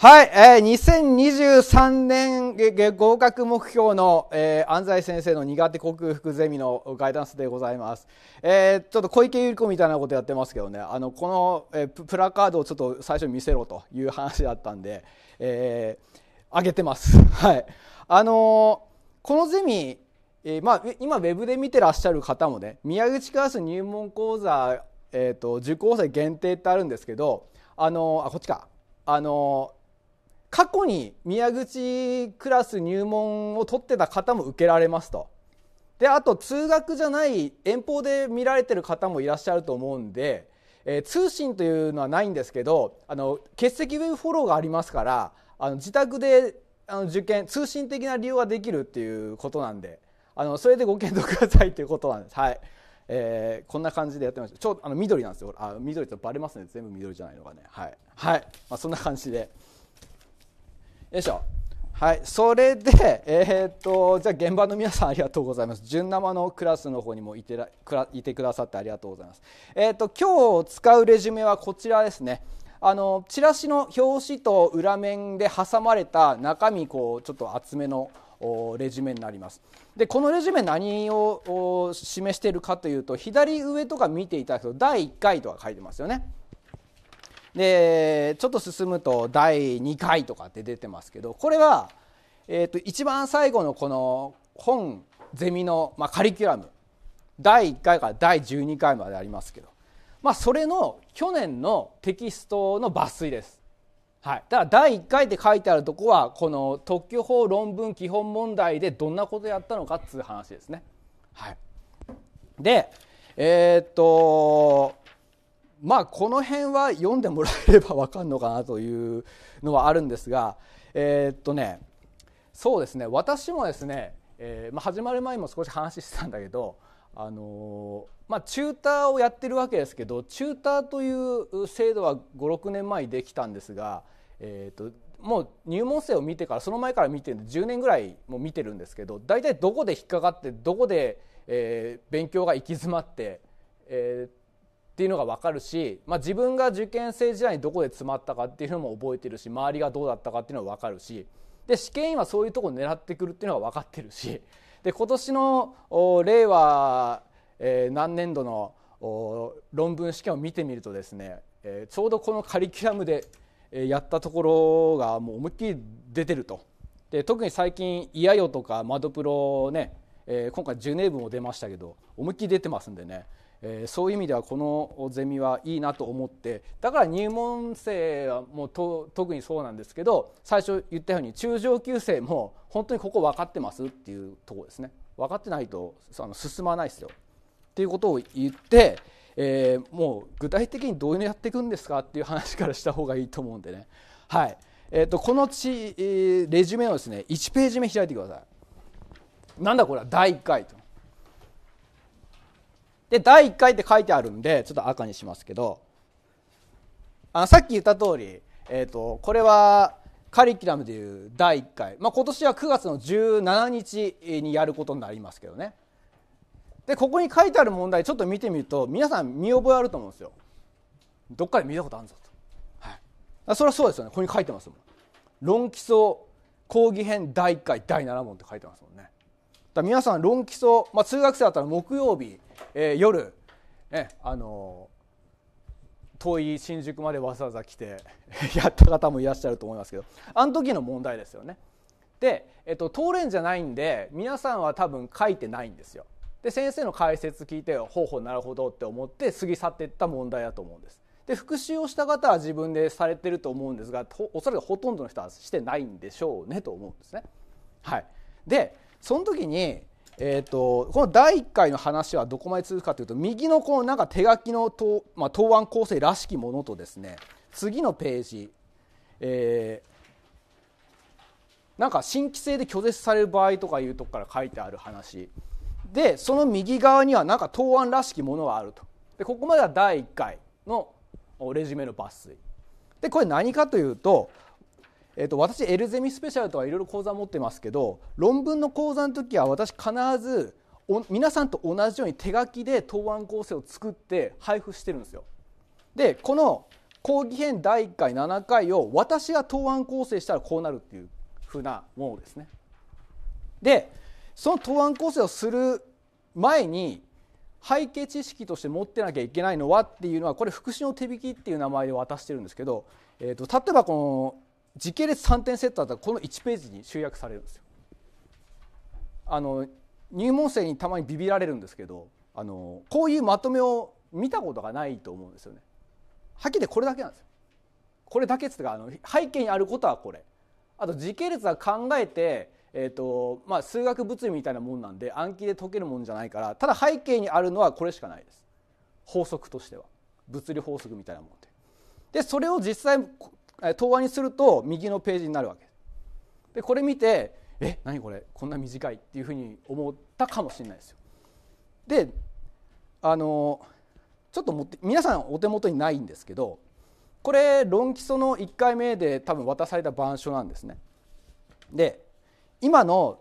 はい、えー、2023年合格目標の、えー、安西先生の苦手克服ゼミのガイダンスでございます。えー、ちょっと小池百合子みたいなことやってますけどね、あのこの、えー、プラカードをちょっと最初見せろという話だったんで、えー、上げてます。はい。あのー、このゼミ、えー、まあ今ウェブで見てらっしゃる方もね、宮口カラス入門講座、えっ、ー、と受講生限定ってあるんですけど、あのー、あこっちか。あの過去に宮口クラス入門を取ってた方も受けられますと。で、あと通学じゃない遠方で見られてる方もいらっしゃると思うんで、えー、通信というのはないんですけど、あの、欠席ウェブフォローがありますから、あの、自宅であの受験、通信的な利用ができるっていうことなんで、あの、それでご検討くださいっていうことなんです。はい。えー、こんな感じでやってました。ちょ、あの、緑なんですよ。あ、緑ってバレますね。全部緑じゃないのがね。はい。はい。まあ、そんな感じで。よいしょはいそれでえー、っとじゃあ現場の皆さんありがとうございます純生のクラスの方にもいてらいてくださってありがとうございますえー、っと今日使うレジュメはこちらですねあのチラシの表紙と裏面で挟まれた中身こうちょっと厚めのレジュメになりますでこのレジュメ何を示しているかというと左上とか見ていただくと第1回とか書いてますよねでちょっと進むと第2回とかって出てますけどこれは、えー、と一番最後のこの本ゼミの、まあ、カリキュラム第1回から第12回までありますけど、まあ、それの去年のテキストの抜粋です。はい、だから第1回で書いてあるとこはこの特許法論文基本問題でどんなことやったのかっつう話ですね。はい、でえー、っとまあこの辺は読んでもらえれば分かるのかなというのはあるんですがえー、っとねそうですね私もですね、えー、まあ、始まる前にも少し話してたんだけどあのー、まあ、チューターをやってるわけですけどチューターという制度は56年前にできたんですが、えーと、ともう入門生を見てからその前から見てるんで10年ぐらいも見てるんですけど大体どこで引っかかってどこで、えー、勉強が行き詰まって、えっていうのが分かるし、まあ、自分が受験生時代にどこで詰まったかっていうのも覚えてるし周りがどうだったかっていうのは分かるしで試験員はそういうとこ狙ってくるっていうのが分かってるしで今年の令和、えー、何年度の論文試験を見てみるとですね、えー、ちょうどこのカリキュラムでやったところがもう思いっきり出てるとで特に最近「イヤよ」とか「マドプロね」ね、えー、今回ジュネーブも出ましたけど思いっきり出てますんでねえそういう意味ではこのゼミはいいなと思ってだから入門生はもう特にそうなんですけど最初言ったように中上級生も本当にここ分かってますっていうとこですね分かってないとあの進まないですよっていうことを言って、えー、もう具体的にどういうのやっていくんですかっていう話からした方がいいと思うんでねはい、えーと、とこのち、えー、レジュメをですね1ページ目開いてくださいなんだこれは第1回と。で第1回って書いてあるんでちょっと赤にしますけどあさっき言った通り、えーと、これはカリキュラムでいう第1回、まあ、今年は9月の17日にやることになりますけどねでここに書いてある問題ちょっと見てみると皆さん見覚えあると思うんですよどっかで見たことあるぞと、はい、それはそうですよねここに書いてますもん論基礎講義編第1回第7問って書いてますもんねだ皆さん論基礎、まあ、通学生だったら木曜日えー、夜、ねあの遠い新宿までわざわざ来て やった方もいらっしゃると思いますけどあの時の問題ですよね。で、えっと、通れんじゃないんで皆さんは多分書いてないんですよ。で先生の解説聞いてほうほうなるほどって思って過ぎ去っていった問題だと思うんです。で復習をした方は自分でされてると思うんですがおそらくほとんどの人はしてないんでしょうねと思うんですね。はい、でその時にえーと、この第1回の話はどこまで続くかというと右のこのなんか手書きの答,、まあ、答案構成らしきものとですね次のページ、えー、なんか新規制で拒絶される場合とかいうとこから書いてある話でその右側にはなんか答案らしきものがあるとでここまでは第1回のレジュメの抜粋でこれ何かというとえっと、私エルゼミスペシャルとかいろいろ講座持ってますけど論文の講座の時は私必ず皆さんと同じように手書きで答案構成を作って配布してるんですよ。でこの講義編第1回7回を私が答案構成したらこうなるっていうふうなものですね。でその答案構成をする前に背景知識として持ってなきゃいけないのはっていうのはこれ「復習の手引き」っていう名前で渡してるんですけど、えーと例えばこの時系列3点セットだったらこの1ページに集約されるんですよあの入門生にたまにビビられるんですけどあのこういうまとめを見たことがないと思うんですよねはっきりこれだけなんですよこれだけっつってかあの背景にあることはこれあと時系列は考えてえーとまあ、数学物理みたいなもんなんで暗記で解けるもんじゃないからただ背景にあるのはこれしかないです法則としては物理法則みたいなもんででそれを実際答案にすると右のページになるわけでこれ見てえ何これこんな短いっていうふうに思ったかもしれないですよであのちょっと持って皆さんお手元にないんですけどこれ論基礎の1回目で多分渡された板書なんですねで今の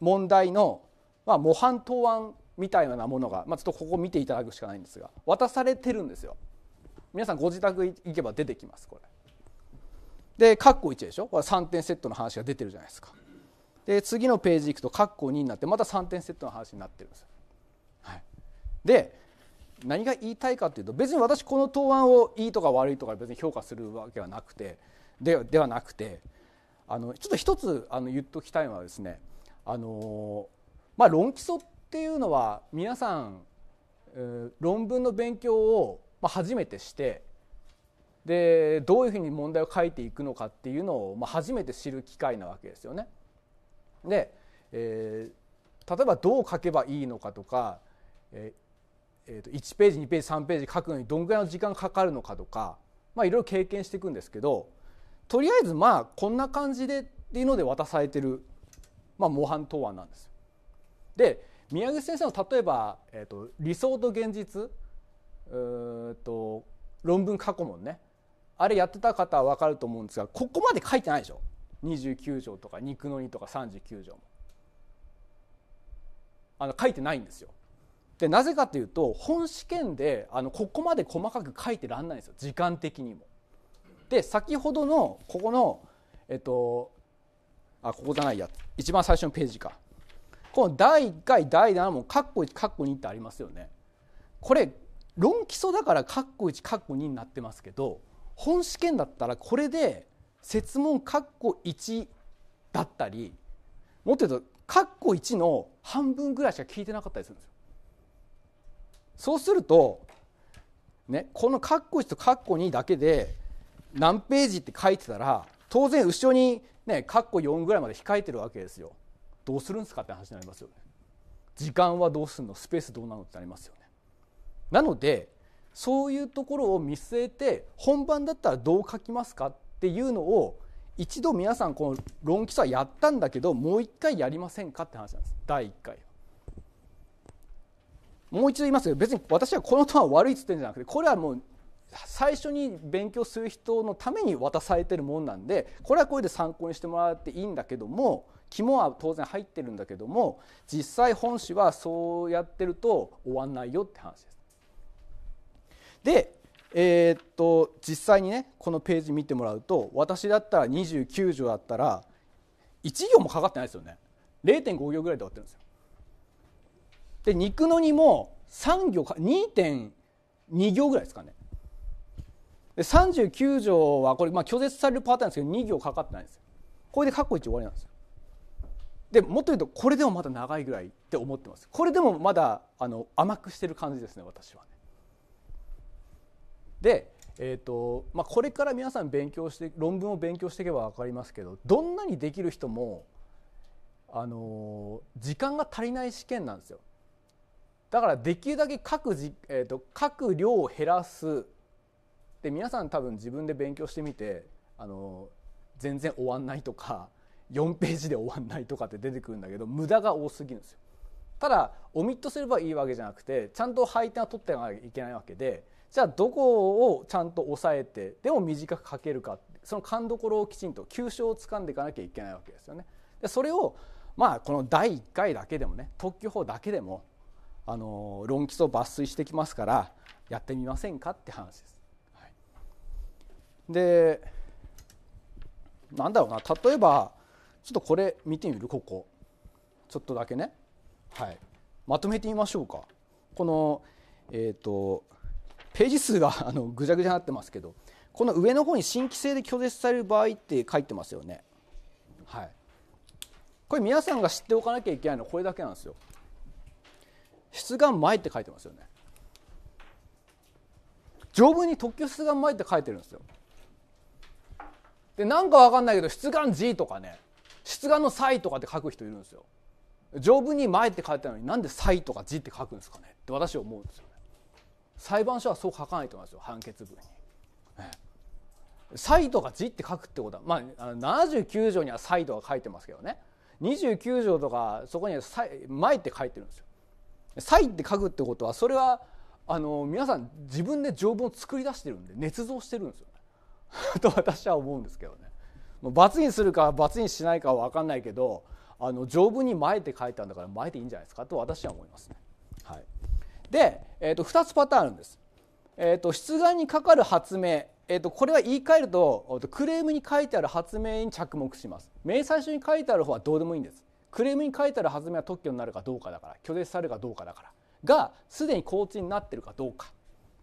問題の、まあ、模範答案みたいなものが、まあ、ちょっとここ見ていただくしかないんですが渡されてるんですよ皆さんご自宅行けば出てきますこれで括弧1でしょこれ3点セットの話が出てるじゃないですかで次のページいくと括弧2になってまた3点セットの話になってるんですよ、はい、で何が言いたいかっていうと別に私この答案をいいとか悪いとか別に評価するわけはなくてでではなくてあのちょっと一つあの言っときたいのはですねあのまあ論基礎っていうのは皆さん、えー、論文の勉強を、まあ、初めてしてでどういうふうに問題を書いていくのかっていうのを、まあ、初めて知る機会なわけですよね。で、えー、例えばどう書けばいいのかとか、えーえー、と1ページ2ページ3ページ書くのにどんぐらいの時間かかるのかとか、まあ、いろいろ経験していくんですけどとりあえずまあこんな感じでっていうので渡されてる、まあ、模範答案なんですよ。で宮口先生の例えば、えーと、理想と現実うと論文過去問ねあれやってた方は分かると思うんですがここまで書いてないでしょ29条とか肉の2とか39条もあの書いてないんですよでなぜかというと本試験であのここまで細かく書いてらんないんですよ時間的にもで先ほどのここのえっとあここじゃないや一番最初のページかこの第1回第7問カッコ1カッコ2ってありますよねこれ論基礎だからカッコ1カッコ2になってますけど本試験だったらこれで設問括弧1だったりもっと言うと括弧1の半分ぐらいしか聞いてなかったりするんですよ。そうするとねこの括弧1と括弧2だけで何ページって書いてたら当然後ろにね括弧4ぐらいまで控えてるわけですよ。どうするんですかって話になりますよね。時間はどうするのスペースどうなのってなりますよね。なのでそういうところを見据えて本番だったらどう書きますかっていうのを一度皆さんこの論基礎やったんだけどもう一回やりませんかって話なんです第1回もう一度言いますけど別に私はこのトーンは悪いっつってんじゃなくてこれはもう最初に勉強する人のために渡されてるもんなんでこれはこれで参考にしてもらっていいんだけども肝は当然入ってるんだけども実際本誌はそうやってると終わんないよって話です。で、えー、っと実際にねこのページ見てもらうと私だったら29条だったら1行もかかってないですよね0.5行ぐらいで終わってるんですよ。で肉のにも3行か2.2行ぐらいですかね。で39条はこれまあ拒絶されるパターンですけど2行かかってないんですよ。これで括弧1終わりなんですよ。でもっと言うとこれでもまだ長いぐらいって思ってますこれでもまだあの甘くしてる感じですね私はねで、えーとまあ、これから皆さん勉強して論文を勉強していけば分かりますけどどんなにできる人も、あの時間が足りない試験なんですよ。だからできるだけくじ、えーと、とく量を減らすで皆さん多分自分で勉強してみて、あの全然終わんないとか4ページで終わんないとかって出てくるんだけど無駄が多すぎるんですよ。ただオミットすればいいわけじゃなくてちゃんと配点は取ってはいけないわけでじゃあどこをちゃんと抑えてでも短く書けるかその勘どころをきちんと急所をつかんでいかなきゃいけないわけですよね。でそれをまあこの第1回だけでもね特許法だけでもあの論基礎抜粋してきますからやってみませんかって話です。はい、でなんだろうな例えばちょっとこれ見てみるここちょっとだけね、はい、まとめてみましょうか。このえーとページ数が あのぐちゃぐちゃになってますけどこの上の方に新規性で拒絶される場合って書いてますよねはいこれ皆さんが知っておかなきゃいけないのはこれだけなんですよ出願前って書いてますよね条文に特許出願前って書いてるんですよでなんか分かんないけど出願時とかね出願の際とかって書く人いるんですよ条文に前って書いてあるのになんで「際とか「字」って書くんですかねって私は思うんですよ裁判所はそう書かないと思いますよ判決文に。ええ、サイドが字って書くってことは、まあ、あの79条にはサイドが書いてますけどね29条とかそこには「前」って書いてるんですよ。「サイって書くってことはそれはあの皆さん自分で条文を作り出してるんで捏造してるんですよ、と私は思うんですけどね。もう罰にするか罰にしないかは分かんないけどあの条文に「前」って書いたんだから「前」でいいんじゃないですかと私は思いますね。で、えー、と2つパターンあるんです。えー、と出願にかかる発明、えー、とこれは言い換えるとクレームに書いてある発明に着目します明細書に書いてある方はどうでもいいんですクレームに書いてある発明は特許になるかどうかだから拒絶されるかどうかだからがすでに交通になってるかどうか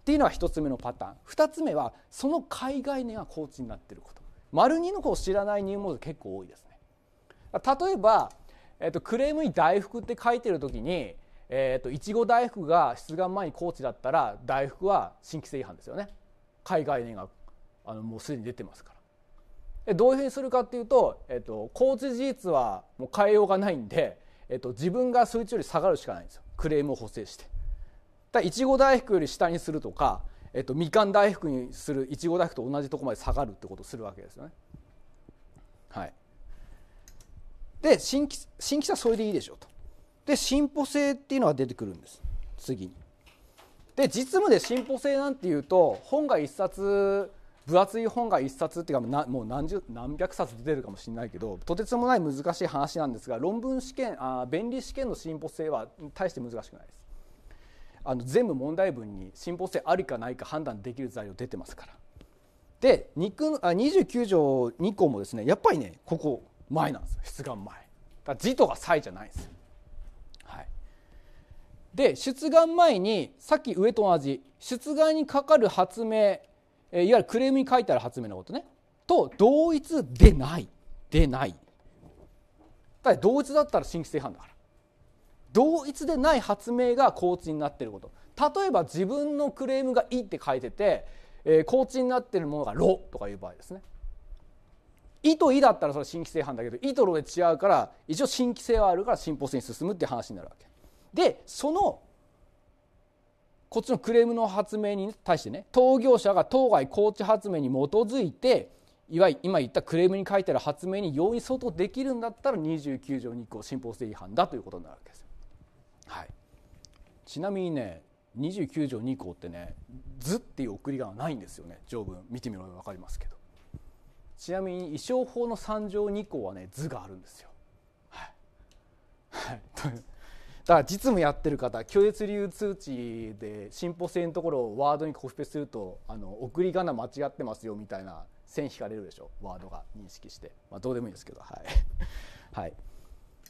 っていうのが1つ目のパターン2つ目はその海外値が交通になってること丸2のを知らない入門図結構多いですね例えば、えっと、クレームに「大福」って書いてる時にえーと、いちご大福が出願前に高知だったら大福は新規制違反ですよね海外にがあのもうすでに出てますからでどういうふうにするかっていうと,、えーと、コ高知事実はもう変えようがないんで、えーと、自分が数値より下がるしかないんですよクレームを補正してだいちご大福より下にするとか、えー、とみかん大福にするいちご大福と同じとこまで下がるってことをするわけですよねはいで新規新規者はそれでいいでしょうとで進歩性っていうのが出てくるんです次に。で実務で進歩性なんていうと本が一冊分厚い本が1冊っていうかもう何十何百冊出てるかもしれないけどとてつもない難しい話なんですが論文試験あ便利試験の進歩性は大して難しくないです。あの全部問題文に進歩性ありかないか判断できる材料出てますから。で29条2項もですねやっぱりねここ前なんですよ出願前。だから字とか「才」じゃないんですよ。で出願前にさっき上と同じ出願にかかる発明いわゆるクレームに書いてある発明のことねと同一でないでないだ同一だったら新規制違反だから同一でない発明が高知になってること例えば自分のクレームが「い」って書いてて、えー、になってるものが「ろ」とかいう場合ですね「い」と「い」だったらそれは新規制違反だけど「い」と「ろ」で違うから一応新規性はあるから進歩性に進むって話になるわけでそのこっちのクレームの発明に対してね当業者が当該高知発明に基づいていわゆる今言ったクレームに書いてある発明に容易相当できるんだったら29条2項信法制違反だということになるわけですよ。はい、ちなみにね29条2項ってね「図」っていう送りがないんですよね条文見てみれば分かりますけどちなみに衣装法の3条2項はね「図があるんですよ。はい、はいだから実務やってる方拒絶流通知で進歩性のところをワードにコピペするとあの送り仮名間違ってますよみたいな線引かれるでしょワードが認識して、まあ、どうでもいいですけどはい。はい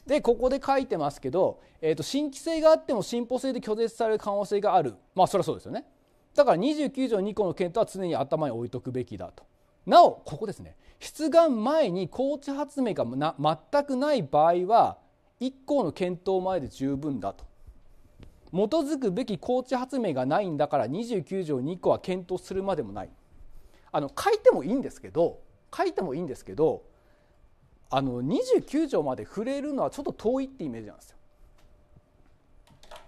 でここで書いてますけど、えー、と新規性があっても進歩性で拒絶される可能性があるまあそりゃそうですよねだから29条2項の検討は常に頭に置いとくべきだとなおここですね出願前に高知発明が全くない場合は一項の検討前で十分だと基づくべき高知発明がないんだから29条2項は検討するまでもないあの書いてもいいんですけど書いてもいいんですけどあの29条まで触れるのはちょっと遠いってイメージなんですよ。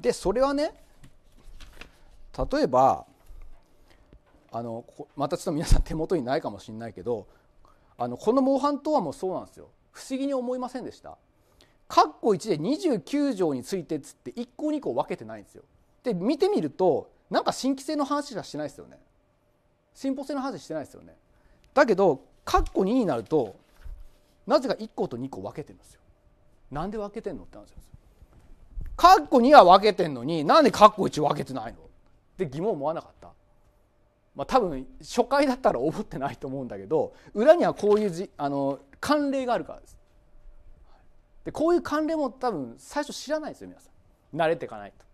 でそれはね例えばあのまたちょっと皆さん手元にないかもしれないけどあのこの模範とはもそうなんですよ不思議に思いませんでした括弧1で29条についてっつって1項2項分けてないんですよ。で見てみるとなんか新規性の話しかしてないですよね。進歩性の話してないですよね。だけど括弧2になるとなぜか1項と2項分けてるんですよ。なんで分けてんのって話なんですよ。括弧2は分けてんのになんで括弧1分けてないのって疑問思わなかったまあ多分初回だったら思ってないと思うんだけど裏にはこういうじあの慣例があるからですでこういう関連も多分最初知らないですよ皆さん慣れていかないと。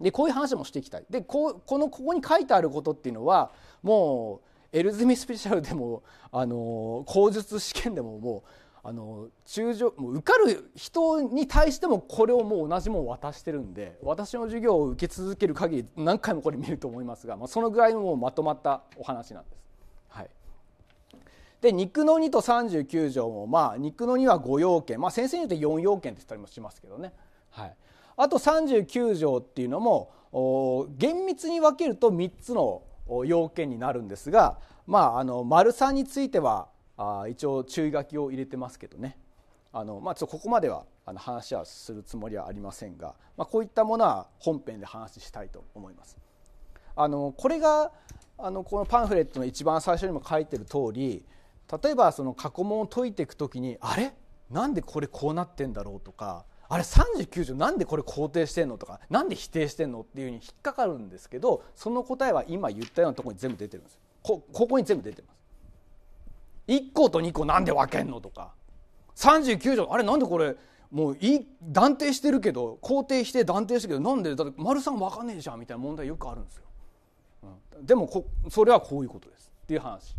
でこういう話もしていきたいでここのここに書いてあることっていうのはもうエルズミスペシャルでもあの口述試験でももうあの中上もう受かる人に対してもこれをもう同じもん渡してるんで私の授業を受け続ける限り何回もこれ見ると思いますが、まあ、そのぐらいのもうまとまったお話なんです。で肉の2と39条もまあ肉の2は5要件、まあ、先生によって4要件って言ったりもしますけどね、はい、あと39条っていうのも厳密に分けると3つの要件になるんですが、まあ、あの丸3についてはあ一応注意書きを入れてますけどねあの、まあ、ちょっとここまではあの話はするつもりはありませんが、まあ、こういったものは本編で話したいと思います。あのこれがあのこのパンフレットの一番最初にも書いてる通り例えばその過去問を解いていくときにあれなんでこれこうなってんだろうとかあれ39条なんでこれ肯定してんのとかなんで否定してんのっていうふうに引っかかるんですけどその答えは今言ったようなところに全部出てるんですこここに全部出てます1個と2個なんで分けんのとか39条あれなんでこれもうい断定してるけど肯定して断定してるけどなんでだって丸さん分かんねえじゃんみたいな問題よくあるんですよ、うん、でもこそれはこういうことですっていう話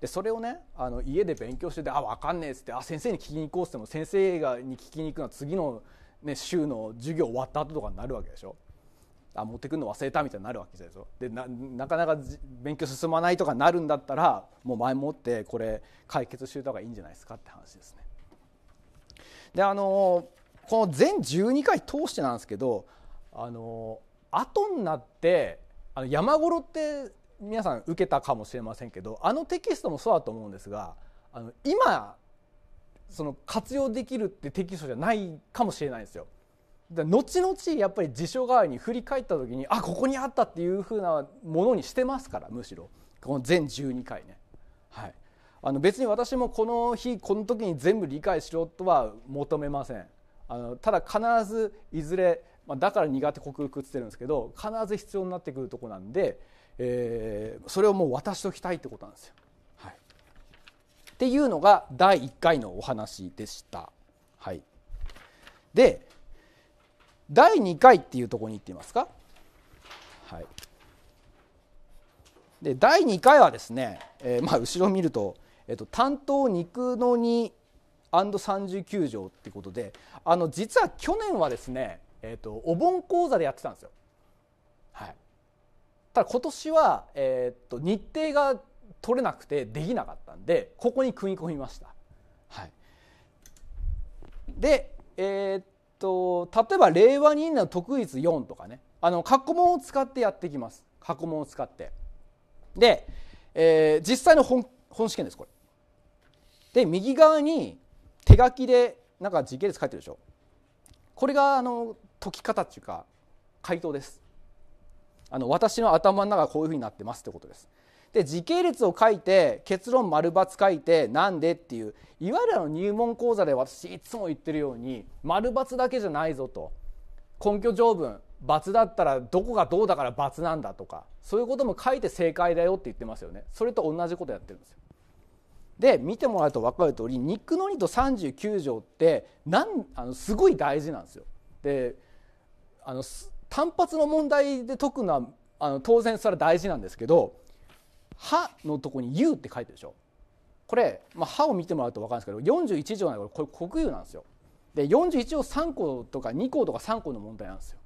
でそれをねあの家で勉強してて「あ分かんねえ」っつって「あ先生に聞きに行こう」っつっても先生がに聞きに行くのは次の、ね、週の授業終わった後とかになるわけでしょ。あ持ってくるの忘れたみたいになるわけですよでなかなか勉強進まないとかなるんだったらもう前もってこれ解決しておいた方がいいんじゃないですかって話ですね。であのこの全12回通してなんですけどあの後になってあの山頃って皆さん受けたかもしれませんけどあのテキストもそうだと思うんですがあの今その活用できるってテキストじゃないかもしれないですよ。で後々やっぱり辞書代わりに振り返った時にあここにあったっていうふうなものにしてますからむしろこの全12回ね。はい、あの別に私もこの日この時に全部理解しろとは求めません。あのただ必ずいずれまあ、だから苦手克服って言ってるんですけど必ず必要になってくるとこなんでえー、それをもう渡しておきたいってことなんですよ。はい、っていうのが第1回のお話でした。はい、で第2回っていうところに行ってみますか。はい、で第2回はですね、えー、まあ、後ろ見ると、えっと、担当肉の2 39条ってことであの実は去年はですね、えーとお盆講座でやってたんですよ。はいただ今年は、えっと日程が取れなくてできなかったんでここに組み込みました。はい、で、えー、っと例えば令和2年の特率4とかねあの過去問を使ってやっていきます過去問を使って。で、えー、実際の本本試験ですこれ。で右側に手書きでなんか時系列書いてるでしょこれがあの解き方っていうか回答ですあの私の頭の中こういうふうになってますってことですで時系列を書いて結論丸×書いてなんでっていういわゆるの入門講座で私いつも言ってるように丸×だけじゃないぞと根拠条文×だったらどこがどうだから×なんだとかそういうことも書いて正解だよって言ってますよねそれと同じことやってるんですよで見てもらうと分かる通りニック・ノリと39条ってなんあのすごい大事なんですよであの単発の問題で解くのはあの当然それは大事なんですけど「は」のとこに「u」って書いてるでしょ。これ、まあ、歯を見てもらうと分かるんですけど41条なんでこれ国有なんですよ。で41条3項とか2項とか3項の問題なんですよ。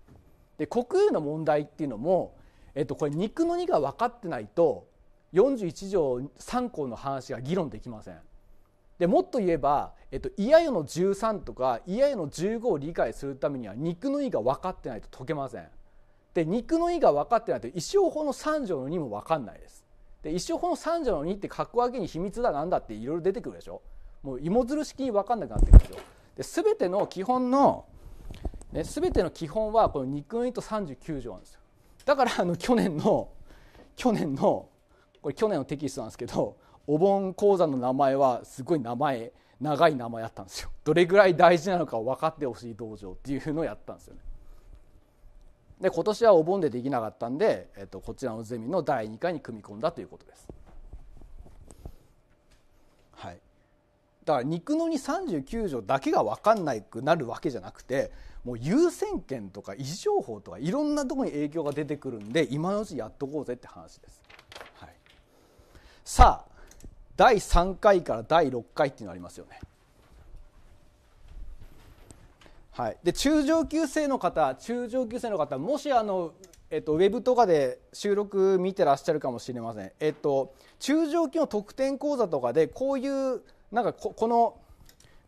で国有の問題っていうのも、えっと、これ肉の2が分かってないと41条3項の話が議論できません。でもっと言えばえっと、イヤよの13とかイヤよの15を理解するためには肉の意が分かってないと解けませんで肉の意が分かってないと一生法の3条の2も分かんないですで一生法の3条の2って格上げけに秘密だなんだっていろいろ出てくるでしょもう芋づる式に分かんなくなってくるでしょで全ての基本の、ね、全ての基本はこの肉の意と39条なんですよだからあの去年の去年のこれ去年のテキストなんですけどお盆講座の名前はすごい名前長い名前あったんですよ どれぐらい大事なのか分かってほしい道場っていうのをやったんですよねで今年はお盆でできなかったんで、えっと、こちらのゼミの第2回に組み込んだということですはいだから肉のに39条だけが分かんなくなるわけじゃなくてもう優先権とか位置情報とかいろんなところに影響が出てくるんで今のうちやっとこうぜって話です、はい、さあ第3回から第6回っていうのありますよね。はい、で中上級生の方中上級生の方もしあの、えっと、ウェブとかで収録見てらっしゃるかもしれません、えっと、中上級の特典講座とかでこういうなんかこの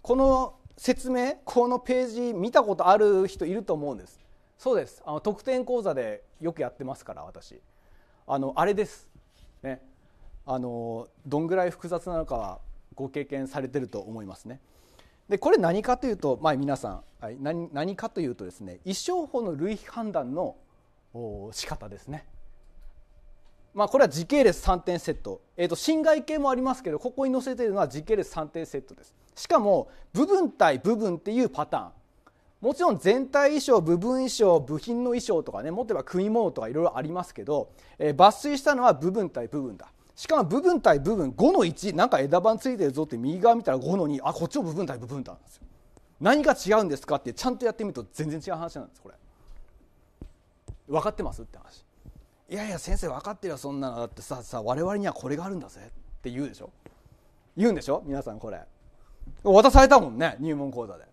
この説明このページ見たことある人いると思うんですそうですあの特典講座でよくやってますから私あのあれです、ね、あのどんぐらい複雑なのかはご経験されてると思いますね。でこれ何かというと、まあ、皆さん、はい、何何かというとですね一生法の類比判断の仕方ですね。まあ、これは時系列3点セット、えー、と侵害系もありますけどここに載せているのは時系列3点セットですしかも部分対部分っていうパターンもちろん全体衣装部分衣装部品の衣装とかね持てば組物とかいろいろありますけど、えー、抜粋したのは部分対部分だしかも部分対部分5の1なんか枝番ついてるぞって右側見たら5の2あこっちも部分対部分だなんですよ何が違うんですかってちゃんとやってみると全然違う話なんですこれ分かってますって話いやいや先生分かってるよそんなのだってささ我々にはこれがあるんだぜって言うでしょ言うんでしょ皆さんこれ渡されたもんね入門講座で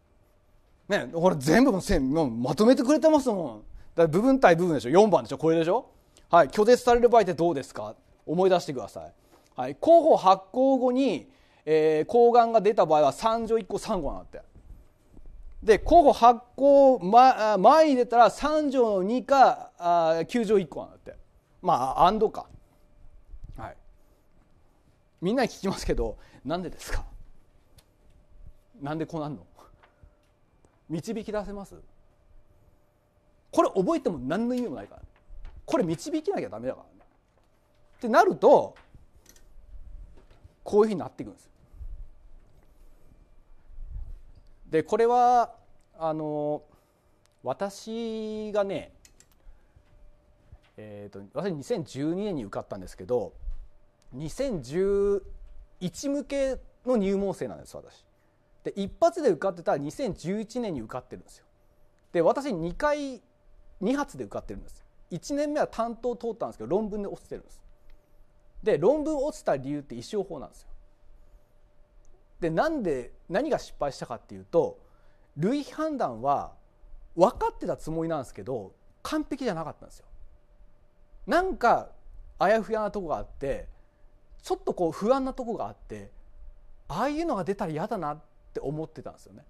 ねほら全部の線もまとめてくれてますもんだ部分対部分でしょ4番でしょこれでしょはい拒絶される場合ってどうですか思い出してください、はい、候補発行後に、えー、抗がんが出た場合は3錠1個3個なってで候補発行、ま、前に出たら3錠の2かあ9錠1個なってまあ安堵かはいみんなに聞きますけどなんでですかなんでこうなんの導き出せますこれ覚えても何の意味もないからこれ導きなきゃダメだからってなるとこういうふうになっていくんです。でこれはあの私がねえーと、私2012年に受かったんですけど2011向けの入門生なんです私で一発で受かってたら2011年に受かってるんですよで私2回2発で受かってるんです1年目は担当通ったんですけど論文で落ちてるんですで論文落ちた理由って一生法なんですよ。でなんで何が失敗したかっていうと類比判断は分かってたつもりなんですけど完璧じゃなかったんですよ。なんかあやふやなとこがあってちょっとこう不安なとこがあってああいうのが出たら嫌だなって思ってたんですよね。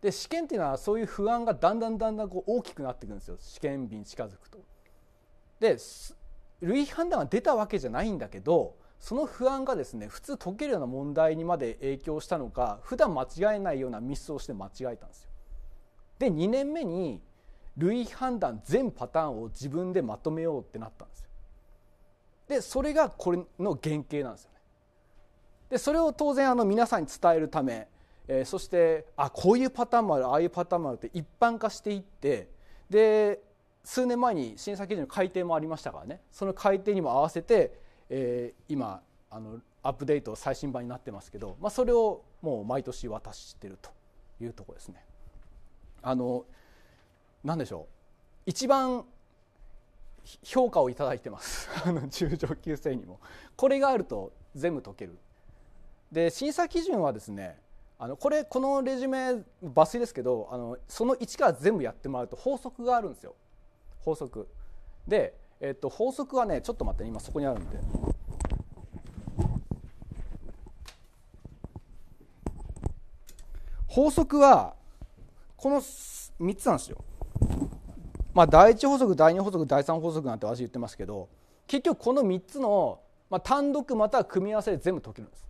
で試験っていうのはそういう不安がだんだんだんだんこう大きくなっていくんですよ試験日に近づくと。で類判断が出たわけじゃないんだけどその不安がですね普通解けるような問題にまで影響したのか普段間違えないようなミスをして間違えたんですよ。で2年目に類判断全パターンを自分でまとめようってなったんですよ。でそれがこれの原型なんですよね。でそれを当然あの皆さんに伝えるため、えー、そしてあこういうパターンもあるああいうパターンもあるって一般化していってで数年前に審査基準の改定もありましたからねその改定にも合わせて、えー、今あのアップデート最新版になってますけど、まあ、それをもう毎年渡してるというとこですね。あの何でしょう一番評価をいただいてます あの中上級生にもこれがあると全部解けるで審査基準はですねあのこれこのレジュメ抜粋ですけどあのその1から全部やってもらうと法則があるんですよ法則で、えっと、法則はねちょっと待って、ね、今そこにあるんで。法則はこの3つなんですよ。まあ、第1法則第2法則第3法則なんて私言ってますけど結局この3つの、まあ、単独または組み合わせで全部解けるんです。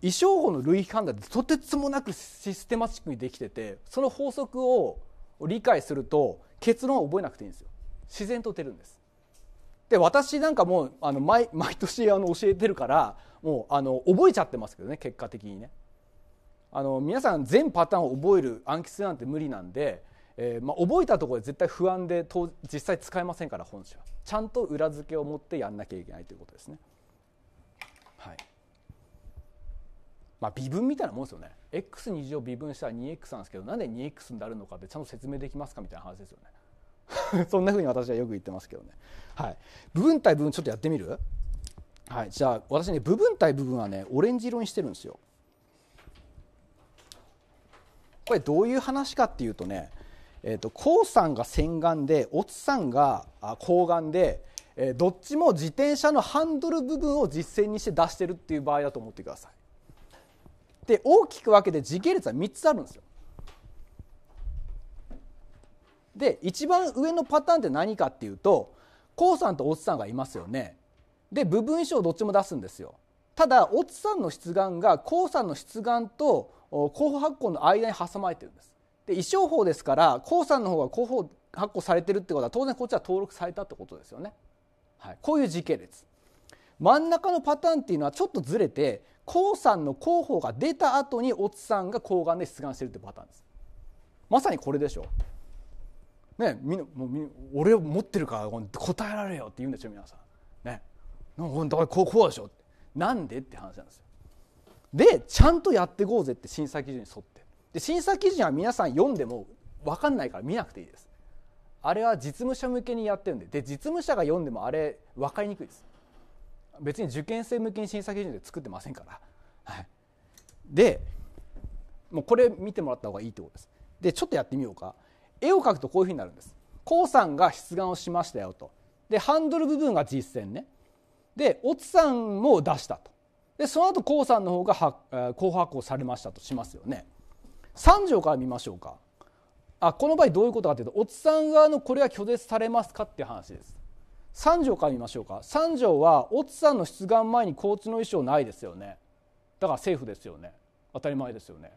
意商法の類比判断ってとてつもなくシステマチックにできててその法則を理解すると結論を覚えなくていいんですよ自然と出るんですで私なんかもうあの毎 毎年あの教えてるからもうあの覚えちゃってますけどね結果的にねあの皆さん全パターンを覚える暗記するなんて無理なんで、えー、まあ、覚えたところで絶対不安で実際使えませんから本紙はちゃんと裏付けを持ってやんなきゃいけないということですね。はいまあ、微分みたいなもんですよね x2 乗微分したら 2x なんですけどなんで 2x になるのかってちゃんと説明できますかみたいな話ですよね そんなふうに私はよく言ってますけどねはい部分対部分ちょっとやってみるはいじゃあ私ね部分対部分はねオレンジ色にしてるんですよこれどういう話かっていうとねえーと、とコウさんが洗顔でオツさんが睾丸で、えー、どっちも自転車のハンドル部分を実践にして出してるっていう場合だと思ってくださいで大きく分けて時系列は3つあるんですよで一番上のパターンって何かっていうと k o さんとおっさんがいますよねで部分書をどっちも出すんですよただおっさんの出願が k o さんの出願と候補発行の間に挟まれてるんですで衣装法ですから k o さんの方が候補発行されてるってことは当然こっちは登録されたってことですよね、はい、こういう時系列真ん中のパターンっていうのはちょっとずれて黄さんの候補が出た後におっさんががんで出願してるってパターンですまさにこれでしょねみもうみ俺を持ってるから答えられよって言うんですよ皆さんねなんかこうこうでしょなんでって話なんですよでちゃんとやっていこうぜって審査基準に沿ってで審査基準は皆さん読んでも分かんないから見なくていいですあれは実務者向けにやってるんでで実務者が読んでもあれ分かりにくいです別に受験生向けに審査基準で作ってませんから、はい、でもうこれ見てもらった方がいいってことですでちょっとやってみようか絵を描くとこういうふうになるんです k さんが出願をしましたよとでハンドル部分が実践ねでオツさんも出したとでその後 k さんの方が後発行されましたとしますよね3条から見ましょうかあこの場合どういうことかというとオツさん側のこれは拒絶されますかっていう話です3条から見ましょうか3条はオツさんの出願前に交通の意思ないですよねだから政府ですよね当たり前ですよね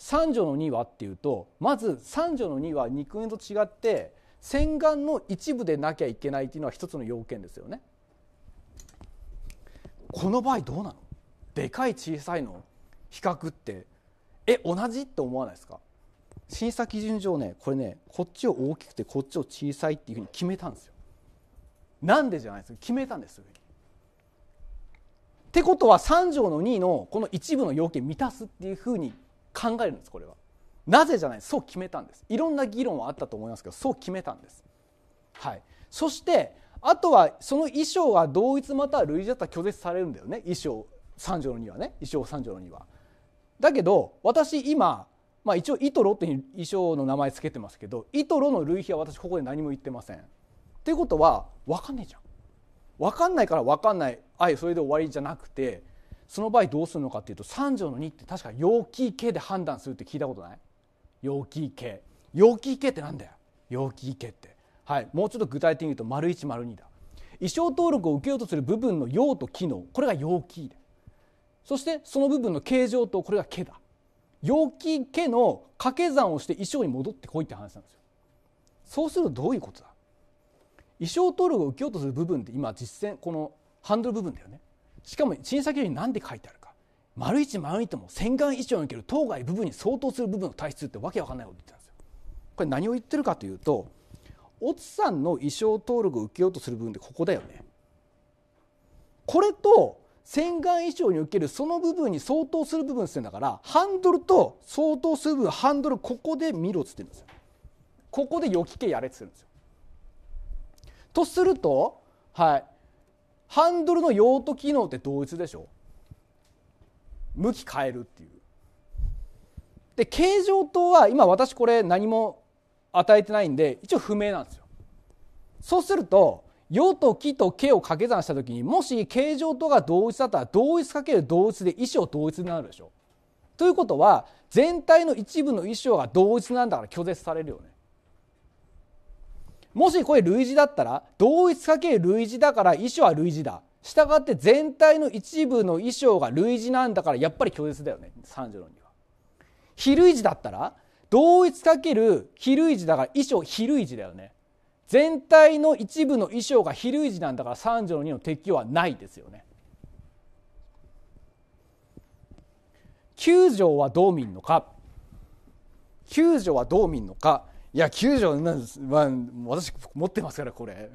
3条の2はっていうとまず3条の2は肉眼と違って洗顔の一部でなきゃいけないっていうのは一つの要件ですよねこの場合どうなのでかい小さいの比較ってえ同じって思わないですか審査基準上ねこれねこっちを大きくてこっちを小さいっていうふうに決めたんですよなんでじゃないです決めたんですってことは3条の2のこの一部の要件満たすっていうふうに考えるんですこれはなぜじゃないそう決めたんですいろんな議論はあったと思いますけどそう決めたんですはいそしてあとはその衣装は同一または類似だったら拒絶されるんだよね衣装3条の2はね衣装3条の2はだけど私今まあ一応イトロっていう衣装の名前つけてますけどイトロの類比は私ここで何も言ってませんっていうことは分かんないじゃん分かんないから分かんないはいそれで終わりじゃなくてその場合どうするのかっていうと3条の2って確か陽気系で判断するって聞いたことない陽気系陽気系ってなんだよ陽気系ってはいもうちょっと具体的に言うと丸1丸2だ衣装登録を受けようとする部分の用と機能これが陽気でそしてその部分の形状とこれが毛だ陽気毛の掛け算をして衣装に戻ってこいって話なんですよそうするとどういうことだ意思登録を受けようとする部分って今実践このハンドル部分だよねしかも審査基準に何で書いてあるか丸一丸一とも洗顔衣装における当該部分に相当する部分の体質ってわけわかんないこと言ってたんですよこれ何を言ってるかというとおツさんの衣装登録を受けようとする部分ってここだよねこれと洗顔衣装におけるその部分に相当する部分ってんだからハンドルと相当する部分ハンドルここで見ろっつってるんですよここで予期系やれっつってるんですよとすると、はい、ハンドルの用途機能って同一でしょ向き変えるっていう。で形状灯は今私これ何も与えてないんで一応不明なんですよ。そうすると「用と「き」と「け」を掛け算した時にもし形状灯が同一だったら同一かける同一で衣装同一になるでしょ。ということは全体の一部の衣装が同一なんだから拒絶されるよね。もしこれ類似だったら同一かける類似だから遺書は類似だしたがって全体の一部の遺書が類似なんだからやっぱり拒絶だよね三条論には。非類似だったら同一かける非類似だから遺書非類似だよね。全体の一部の遺書が非類似なんだから三条の2の適用はないですよね。9条はどう見んのか9条はどう見んのかいや9条なんあ、私持ってますからこれ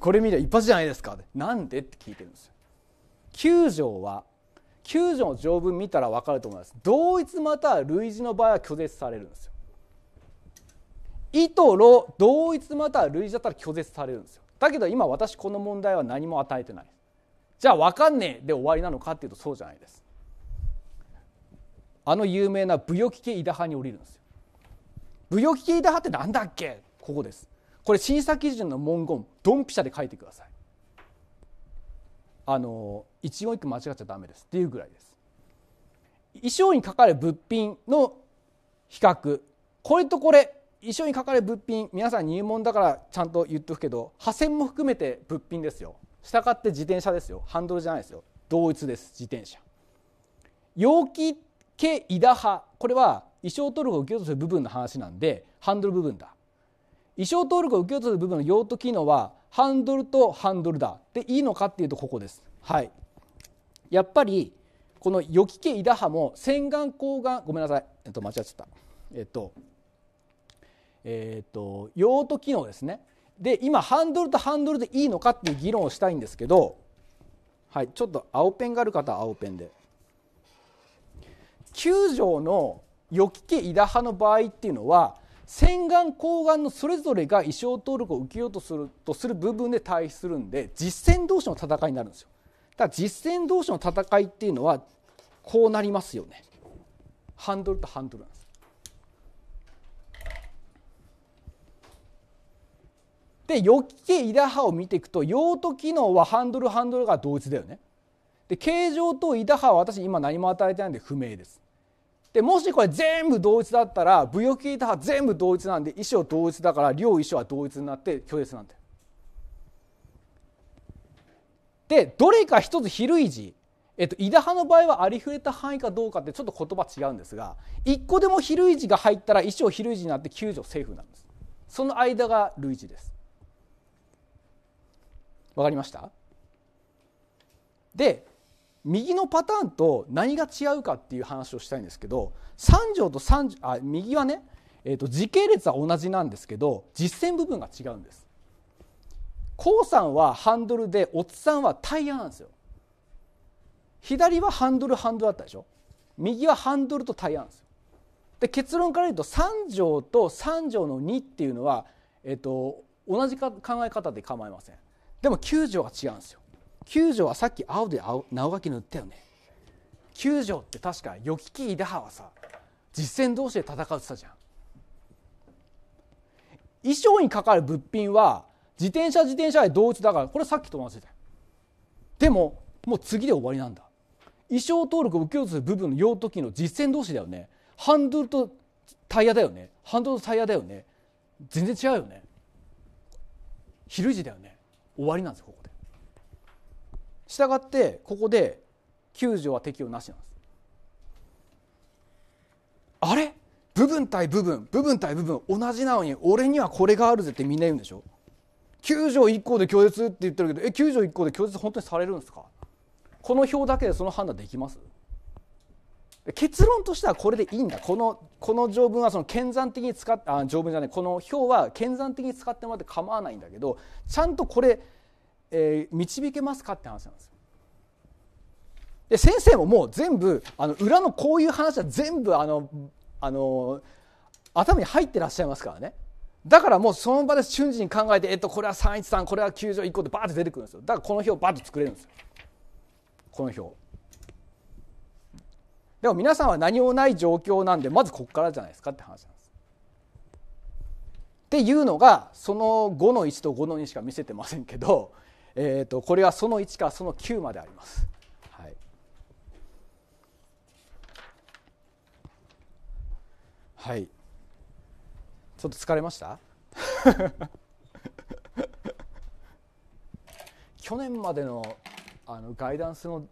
これ見りゃ一発じゃないですかなんでって聞いてるんですよ9条は9条の条文見たら分かると思います同一または類似の場合は拒絶されるんですよ意図路同一または類似だったら拒絶されるんですよだけど今私この問題は何も与えてないじゃあ分かんねえで終わりなのかっていうとそうじゃないですあの有名な「武勇系けイダ派」に降りるんですよ武力キー打ってんだっけここですこれ審査基準の文言ドンピシャで書いてくださいあの一言一句間違っちゃダメですっていうぐらいです衣装にかかる物品の比較これとこれ衣装にかかる物品皆さん入門だからちゃんと言っとくけど破線も含めて物品ですよしたがって自転車ですよハンドルじゃないですよ同一です自転車容器系イダ派これは意思登録を受けようとする部分の話なんでハンドル部分だ意思登録を受けよとする部分の用途機能はハンドルとハンドルだでいいのかっていうとここですはいやっぱりこの予期家伊田派も洗顔抗がんごめんなさい、えっと、間違っちゃったえっとえっと用途機能ですねで今ハンドルとハンドルでいいのかっていう議論をしたいんですけどはいちょっと青ペンがある方は青ペンで9条の予期家イダ派の場合っていうのは洗顔抗顔のそれぞれが意思登録を受けようとするとする部分で対比するんで実戦同士の戦いになるんですよだから実戦同士の戦いっていうのはこうなりますよねハンドルとハンドルなんですで予期系イダ派を見ていくと用途機能はハンドルハンドルが同一だよねで形状とイダ派は私今何も与えてないんで不明ですでもしこれ全部同一だったら武力キー派全部同一なんで衣装同一だから両衣装は同一になって拒絶なんてでどれか一つ比類似えっと、イダ派の場合はありふれた範囲かどうかってちょっと言葉違うんですが一個でも比類似が入ったら衣装比類似になって救助セーフなんですその間が類似ですわかりましたで右のパターンと何が違うかっていう話をしたいんですけど3条と3あ右はね、えーと、時系列は同じなんですけど実践部分が違うんです。こうさんはハンドルでおつさんはタイヤなんですよ。左はハンドルハンドルだったでしょ右はハンドルとタイヤなんですよ。で結論から言うと3条と3条の2っていうのは、えーと、と同じか考え方で構いません。でも9条は違うんですよ。9条はさっき青で直書きのったよね9条って確か予期きイダハはさ実戦同士で戦うって言ったじゃん衣装にかかる物品は自転車自転車で同一だからこれさっきと同じだよでももう次で終わりなんだ衣装登録を受けようとする部分の用途機の実践同士だよねハンドルとタイヤだよねハンドルとタイヤだよね全然違うよね昼時だよね終わりなんですここしたがってここで9条は適用なしなんですあれ部分対部分部分対部分同じなのに俺にはこれがあるぜってみんな言うんでしょ9条1項で拒絶って言ってるけどえ9条1項で拒絶本当にされるんですかこの表だけでその判断できます結論としてはこれでいいんだこのこの条文はその検算的に使ってあ条文じゃないこの表は検算的に使ってもらって構わないんだけどちゃんとこれえー、導けますかって話なんですよ。で先生ももう全部あの裏のこういう話は全部あのあの頭に入ってらっしゃいますからねだからもうその場で瞬時に考えて、えっと、これは313これは9条1個ってバーッて出てくるんですよだからこの表をバーッと作れるんですよこの表でも皆さんは何もない状況なんでまずここからじゃないですかって話なんです。っていうのがその5の1と5の2しか見せてませんけどえーと、これはその1からその9まであります。はい、はい、ちょっと疲れました 去年までのあのガイダンスの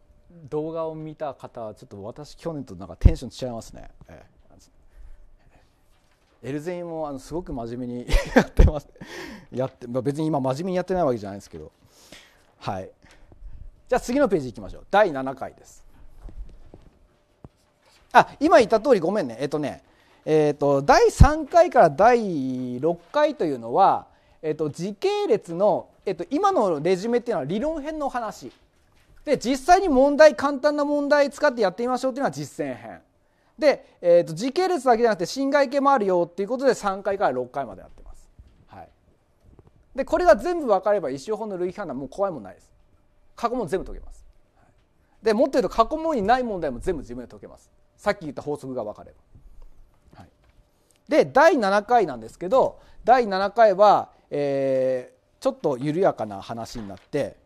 動画を見た方はちょっと私去年となんかテンション違いますね。ええエルゼインもあのすごく真面目にやってますやって、まあ、別に今真面目にやってないわけじゃないですけどはいじゃあ次のページいきましょう第7回ですあ今言った通りごめんねえっとねえっと第3回から第6回というのは、えっと、時系列の、えっと、今のレジュメっていうのは理論編の話で実際に問題簡単な問題使ってやってみましょうっていうのは実践編で、えー、と時系列だけじゃなくて侵害系もあるよっていうことで3回から6回まであるでこれが全部分かれば一生法の類比判断もう怖いもんないです過去問全部解けますでもっと言うと過去問にない問題も全部自分で解けますさっき言った法則が分かれば、はい、で第7回なんですけど第7回は、えー、ちょっと緩やかな話になって、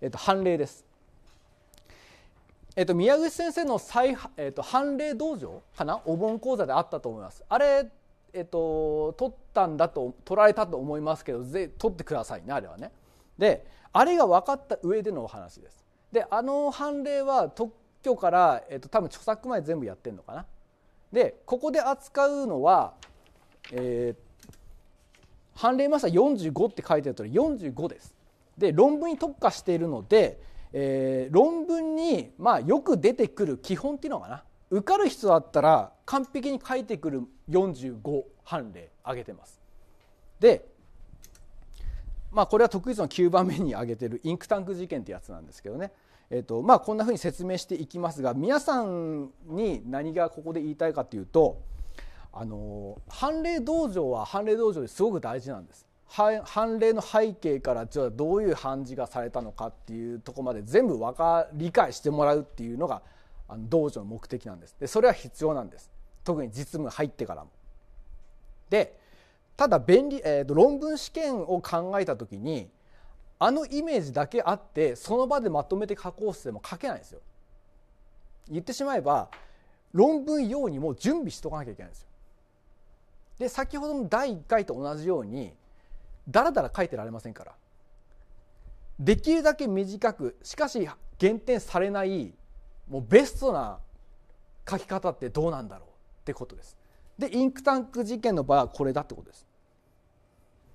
えー、と判例です、えっと宮口先生の再、えっと判例道場かなお盆講座であったと思いますあれえっと、取ったんだと取られたと思いますけどぜ取ってくださいねあれはね。であれが分かった上でのお話です。であの判例は特許から、えっと、多分著作前全部やってるのかな。でここで扱うのは、えー、判例マスター45って書いてあるとおり45です。で論文に特化しているので、えー、論文に、まあ、よく出てくる基本っていうのかな受かる必要あったら完璧に書いてくる45判例挙げてますでまあこれは特異の9番目に挙げてるインクタンク事件ってやつなんですけどねえーとまあ、こんなふうに説明していきますが皆さんに何がここで言いたいかというとあの判例道場は判例道場ですごく大事なんです。判例の背景からじゃあどういう判事がされたのかっていうとこまで全部か理解してもらうっていうのがあの道場の目的なんですでそれは必要なんです特に実務入ってからも。でただ便利、えー、と論文試験を考えた時にあのイメージだけあってその場でまとめて書こうしても書けないんですよ。言ってしまえば論文用にも準備しとかなきゃいけないんですよ。で先ほどの第1回と同じようにだらだら書いてられませんからできるだけ短くしかし減点されないもうベストな書き方ってどうなんだろうってことですでインクタンク事件の場合はこれだってことです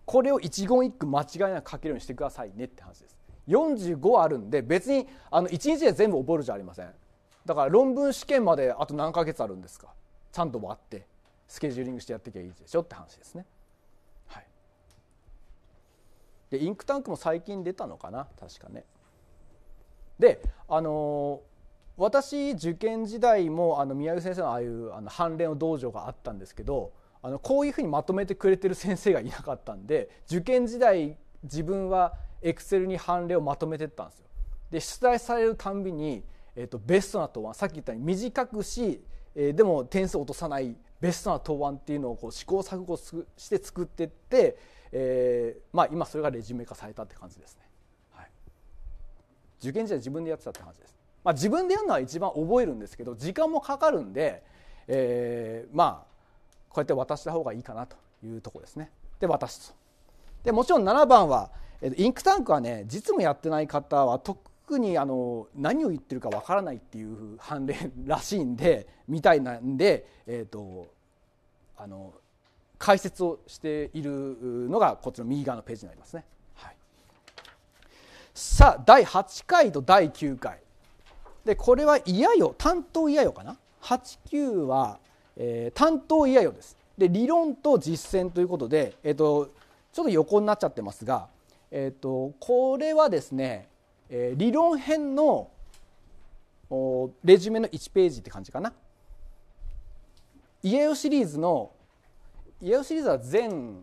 これを一言一句間違いなく書けるようにしてくださいねって話です45あるんで別にあの1日で全部覚えるじゃありませんだから論文試験まであと何ヶ月あるんですかちゃんと割ってスケジューリングしてやっていけばいいでしょって話ですねはいでインクタンクも最近出たのかな確かねであの私受験時代もあの宮城先生のああいうあの判例の道場があったんですけどあのこういうふうにまとめてくれてる先生がいなかったんで受験時代自分はエクセルに判例をまとめてったんですよ。で出題されるたんびに、えー、とベストな答案さっき言ったように短くし、えー、でも点数落とさないベストな答案っていうのをこう試行錯誤して作ってって、えーまあ、今それがレジュメ化されたって感じですね。はい、受験時代自分でやってたって感じです。まあ、自分でやるのは一番覚えるんですけど時間もかかるんで、えー、まあこうやって渡した方がいいかなというとこですねで渡すとでもちろん7番はインクタンクはね実務やってない方は特にあの何を言ってるかわからないっていう判例らしいんで みたいなんで、えーと、とあの解説をしているのがこっちの右側のページになりますね。はい、さあ第8回と第9回でこれは嫌よ担当嫌よかな89は、えー、担当嫌よですで理論と実践ということで、えーと、ちょっと横になっちゃってますが、えーと、これはですね、えー、理論編のレジュメの1ページって感じかな家よシリーズの家よシリーズは全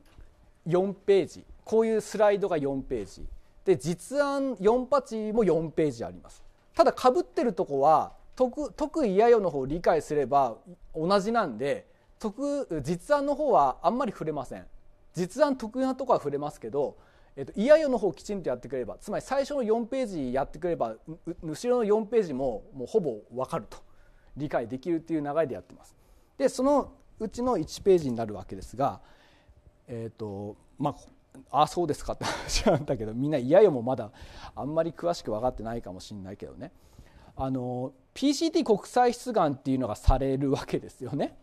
4ページこういうスライドが4ページで実案48も4ページありますただかぶってるとこは特異嫌よの方を理解すれば同じなんで実案の方はあんまり触れません実案得なとこは触れますけどえっと、いやよの方をきちんとやってくればつまり最初の4ページやってくれば後ろの4ページももうほぼ分かると理解できるっていう流れでやってます。でそのうちの1ページになるわけですが、えっとまあ、あそうですかって話なんだけどみんな嫌よもまだあんまり詳しく分かってないかもしれないけどねあの PCT 国際出願っていうのがされるわけですよね。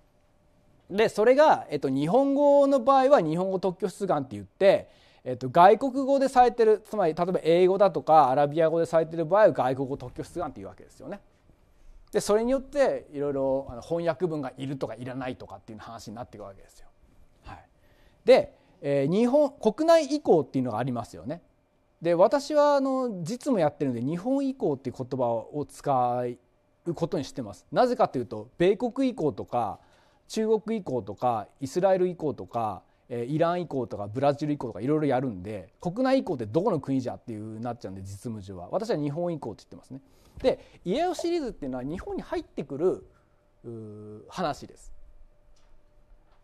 でそれが、えっと、日本語の場合は日本語特許出願って言って、えっと、外国語でされてるつまり例えば英語だとかアラビア語でされてる場合は外国語特許出願っていうわけですよね。でそれによっていろいろ翻訳文がいるとかいらないとかっていう話になっていくわけですよ。はい、でえー、日本国内移行っていうのがありますよね。で私はあの実務やってるんで日本移行っていう言葉を使うことにしてます。なぜかというと米国移行とか中国移行とかイスラエル移行とかえイラン以降とかブラジル以降とかいろいろやるんで国内移行ってどこの国じゃっていうなっちゃうんで実務上は私は日本移行って言ってますねで家をシリーズっていうのは日本に入ってくる話です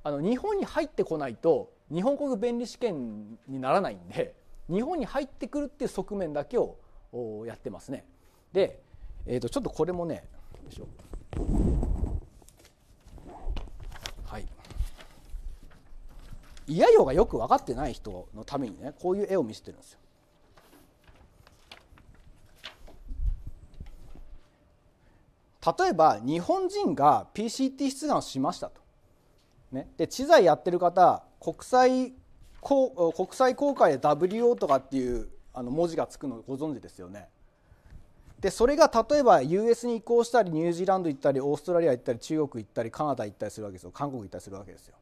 あの日本に入ってこないと日本国弁理試験にならないんで日本に入ってくるっていう側面だけをやってますね。で、えー、とちょっとこれもねよいしょはい嫌よがよく分かってない人のためにねこういう絵を見せてるんですよ。例えば日本人が PCT 出願しましたとね、で知財やってる方国際国際公開で WO とかっていうあの文字がつくのご存知ですよねでそれが例えば US に移行したりニュージーランド行ったりオーストラリア行ったり中国行ったりカナダ行ったりするわけですよ韓国行ったりするわけですよ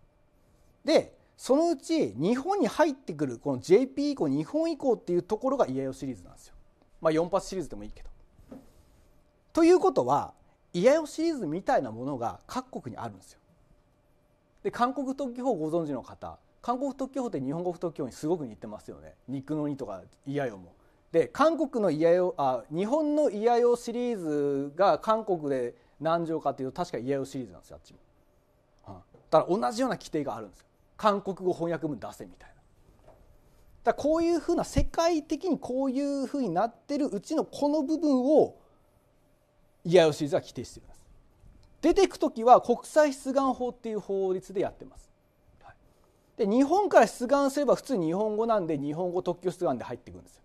でそのうち日本に入ってくるこの JP 以降日本以降っていうところが家ヨ」シリーズなんですよまあ4発シリーズでもいいけどということは家ヨ」シリーズみたいなものが各国にあるんですよで韓国特許法ご存知の方韓国特許法って日本国特許法にすごく似てますよね肉の2とかイヤヨも。で韓国のイヤヨあ日本のイヤヨシリーズが韓国で何条かというと確かイヤヨシリーズなんですよあっちも、うん、だから同じような規定があるんですよ韓国語翻訳文出せみたいなだこういうふうな世界的にこういうふうになってるうちのこの部分をイヤヨシリーズは規定してるんです出てく時は国際出願法っていう法律でやってます。はい、で日本から出願すれば普通日本語なんで日本語特許出願で入ってくるんですよ。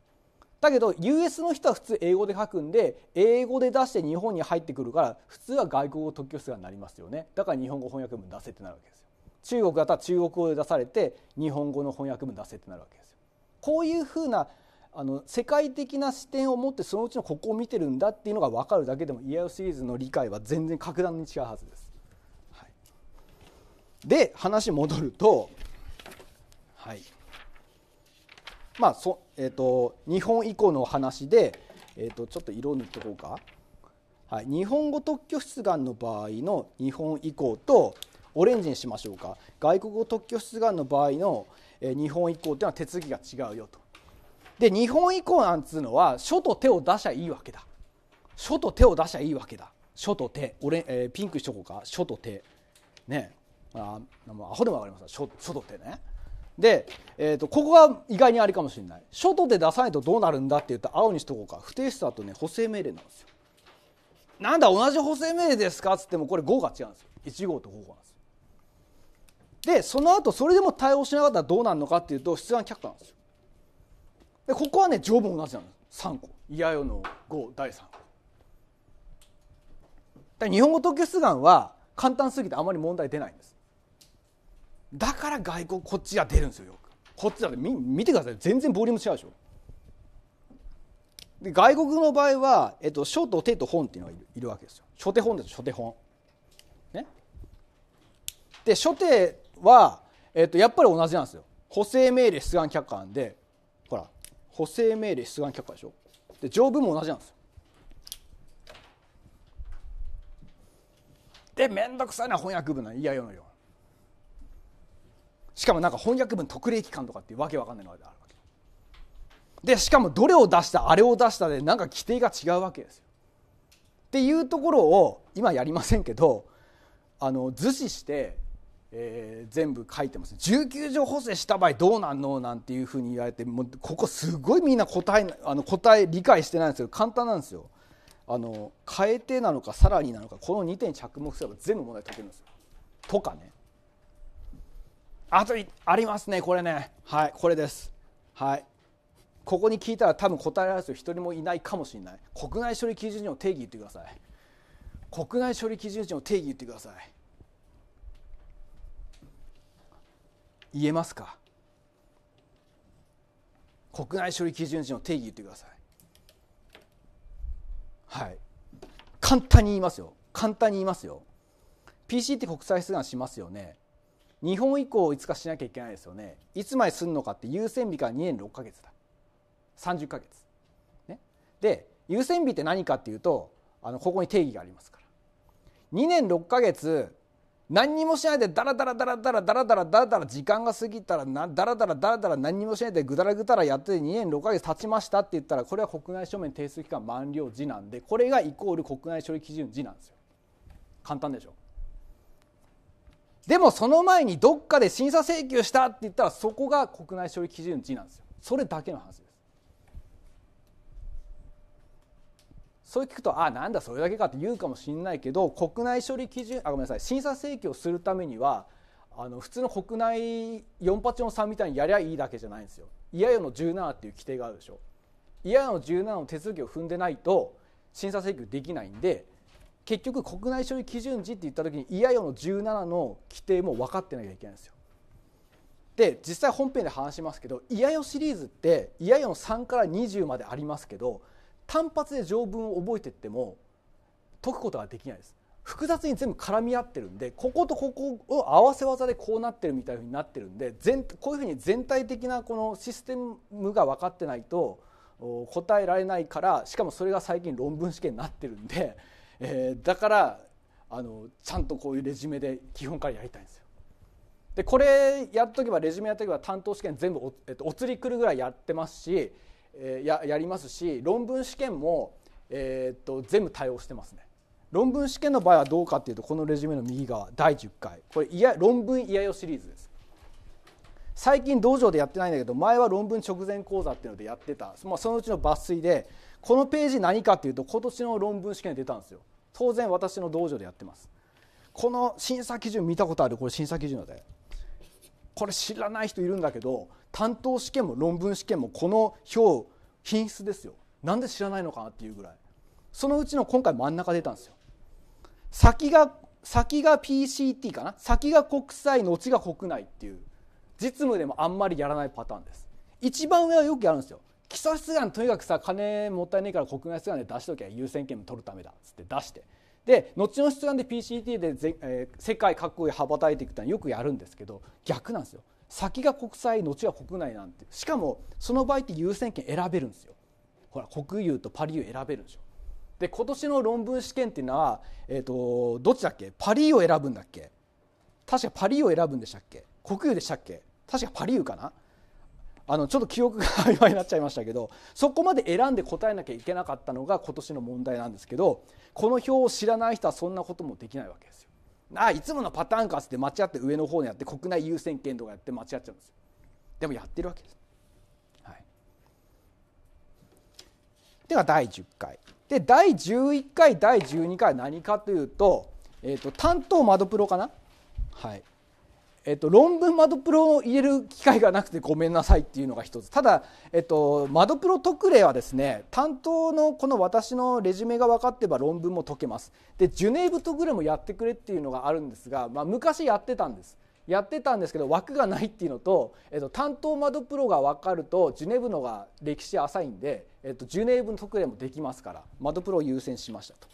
だけど US の人は普通英語で書くんで英語で出して日本に入ってくるから普通は外国語特許出願になりますよねだから日本語翻訳文出せってなるわけですよ中国だったら中国語で出されて日本語の翻訳文出せってなるわけですよこういうふうなあの世界的な視点を持ってそのうちのここを見てるんだっていうのが分かるだけでもイ i ーシリーズの理解は全然格段に違うはずです。はい、で話戻ると、はいまあそえーと、日本以降の話で、えーと、ちょっと色を塗っておこうか、はい、日本語特許出願の場合の日本以降とオレンジにしましょうか外国語特許出願の場合の、えー、日本以降っていうのは手続きが違うよと。で日本以降なんつうのは書と手を出しゃいいわけだ書と手を出しゃいいわけだ書と手俺、えー、ピンクしとこうか書と手ねあもうアホでも分かります書書と手ねで、えーと、ここが意外にありかもしれない書と手出さないとどうなるんだって言ったら青にしとこうか不定詞だとね補正命令なんですよなんだ同じ補正命令ですかっつってもこれ5が違うんですよ1号と5号なんですよでその後それでも対応しなかったらどうなるのかっていうと出願却下なんですよでここはね条文同じなの3個「いやよの5第3個」だ日本語特許出願は簡単すぎてあまり問題出ないんですだから外国こっちが出るんですよよくこっちだって見てください全然ボリューム違うでしょで外国の場合は、えっと、書と手と本っていうのがいるいるわけですよ書手本です書手本ねで書手は、えっと、やっぱり同じなんですよ補正命令出願却下なんで補正命令出願却下でしょで条文も同じなんですよで面倒くさいな翻訳文なん嫌よのよしかもなんか翻訳文特例機関とかっていうわけわかんないのがあるわけでしかもどれを出したあれを出したでなんか規定が違うわけですよっていうところを今やりませんけどあの図示してえー、全部書いてます19条補正した場合どうなんのなんていうふうに言われてもうここすごいみんな答えあの答え理解してないんですけど簡単なんですよあの変えてなのかさらになのかこの2点に着目すれば全部問題解けるんですよとかねあとありますねこれねはいこれですはいここに聞いたら多分答えられる人一人もいないかもしれない国内処理基準法定義言ってください国内処理基準法定義言ってください言えますか国内処理基準値の定義言ってくださいはい簡単に言いますよ簡単に言いますよ PC って国際出願しますよね日本以降いつかしなきゃいけないですよねいつまですんのかって優先日から2年6か月だ30か月、ね、で優先日って何かっていうとあのここに定義がありますから2年6か月何にもしないでダラダラダラダラダラダラダラダラ時間が過ぎたらなダラダラダラダラ何にもしないでぐだらぐだらやって2年6ヶ月経ちましたって言ったらこれは国内書面提出期間満了時なんでこれがイコール国内処理基準時なんですよ簡単でしょでもその前にどっかで審査請求したって言ったらそこが国内処理基準時なんですよそれだけの話そう聞くとあなんだそれだけかって言うかもしれないけど国内処理基準あごめんなさい審査請求をするためにはあの普通の国内484 3みたいにやりゃいいだけじゃないんですよ。いやよの17っていう規定があるでしょ。いやよの17の手続きを踏んでないと審査請求できないんで結局国内処理基準時って言った時にいやよの17の規定も分かってなきゃいけないんですよ。で実際本編で話しますけどいやよシリーズっていやよの3から20までありますけど単発で条文を覚えてっても解くことができないです複雑に全部絡み合ってるんでこことここを合わせ技でこうなってるみたいになってるんで全こういうふうに全体的なこのシステムが分かってないと答えられないからしかもそれが最近論文試験になってるんで、えー、だからあのちゃんとこういうレジュメで基本からやりたいんですよ。でこれやっとけばレジュメやっとけば担当試験全部お,、えっと、お釣り来るぐらいやってますしえややりますし論文試験も、えっと全部対応してますね論文試験の場合はどうかっていうとこのレジュメの右側第10回これいや論文いやよシリーズです最近道場でやってないんだけど前は論文直前講座っていうのでやってた、まあ、そのうちの抜粋でこのページ何かっていうと今年の論文試験出たんですよ当然私の道場でやってますこの審査基準見たことあるこれ審査基準だでこれ知らない人いるんだけど担当試験も論文試験もこの表品質ですよなんで知らないのかなっていうぐらいそのうちの今回真ん中出たんですよ先が先が PCT かな先が国際後が国内っていう実務でもあんまりやらないパターンです一番上はよくやるんですよ基礎出願とにかくさ金もったいないから国外出願で出しときゃ優先権取るためだっつって出してで後の出願で PCT でぜ、えー、世界各国へ羽ばたいていくってのはよくやるんですけど逆なんですよ先が国際後は国内なんてしかもその場合って優先権選べるんですよほら国有とパリ有選べるですよで今年の論文試験っていうのは、えーと、とどっちだっけパリを選ぶんだっけ確かパリを選ぶんでしたっけ国有でしたっけ確かパリ有かなあのちょっと記憶が曖昧になっちゃいましたけどそこまで選んで答えなきゃいけなかったのが今年の問題なんですけどこの表を知らない人はそんなこともできないわけですよ。あいつものパターンかっつって間違って上の方にやって国内優先権とかやって間違っちゃうんですよでもやってるわけです、はい、では第10回で第11回第12回は何かというと,、えーと、と担当窓プロかなはいえっと、論文窓プロを入れる機会がなくてごめんなさいっていうのが一つただ、えっと、窓プロ特例はですね担当のこの私のレジュメが分かってば論文も解けますでジュネーブ特例もやってくれっていうのがあるんですが、まあ、昔やってたんですやってたんですけど枠がないっていうのと、えっと、担当窓プロが分かるとジュネーブのが歴史浅いんで、えっと、ジュネーブの特例もできますから窓プロを優先しましたと。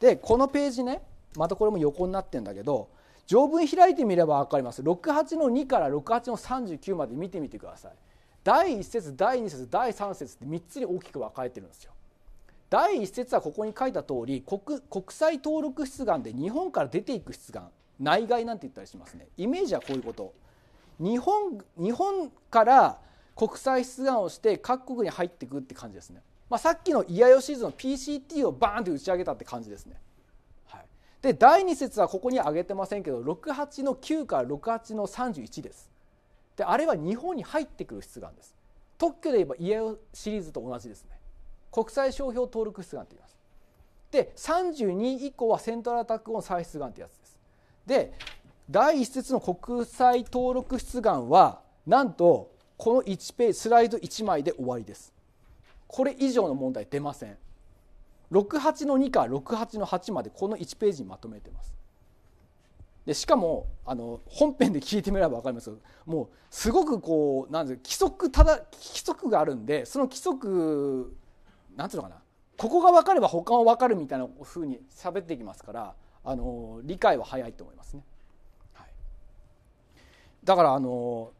でこのページねまたこれも横になってんだけど条文開いてみれば分かります68の2から68の39まで見てみてください第1節第2節第3節って3つに大きく分かれてるんですよ第1節はここに書いた通り国国際登録出願で日本から出ていく出願内外なんて言ったりしますねイメージはこういうこと日本日本から国際出願をして各国に入っていくって感じですね、まあ、さっきのイヤヨシーズの PCT をバーンって打ち上げたって感じですねで第2節はここに挙げてませんけど68の9から68の31ですであれは日本に入ってくる出願です特許で言えば家シリーズと同じですね国際商標登録出願と言いますで32以降はセントラルタックオン再出願ってやつですで第1節の国際登録出願はなんとこの1ページスライド1枚で終わりですこれ以上の問題出ません68の2から68の8までこの1ページにまとめてます。でしかもあの本編で聞いてみれば分かりますもうすごくこうなん規則ただ規則があるんでその規則なんていうのかなここが分かれば他も分かるみたいなふうに喋っていきますからあの理解は早いと思いますね。はい、だからあの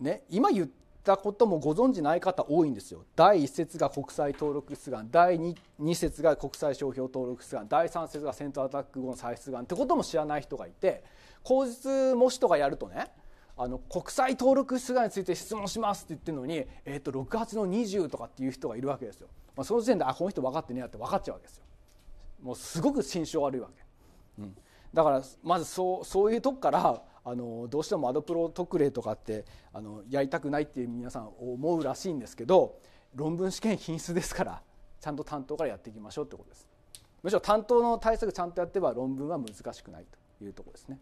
ね今言ったこともご存じない方多いんですよ第1節が国際登録出願第 2, 2節が国際商標登録出願第3節がセントアタック後の再出願ってことも知らない人がいて口実模試とかやるとねあの国際登録出願について質問しますって言ってるのに、えーと、と68の20とかっていう人がいるわけですよ、まあ、その時点であこの人分かってねえって分かっちゃうわけですよもうすごく心証悪いわけ、うん、だからまずそうそういうとこからあのどうしてもアドプロ特例とかってあのやりたくないっていう皆さん思うらしいんですけど論文試験品質ですからちゃんと担当からやっていきましょうってことですむしろ担当の対策ちゃんとやってば論文は難しくないというところですね。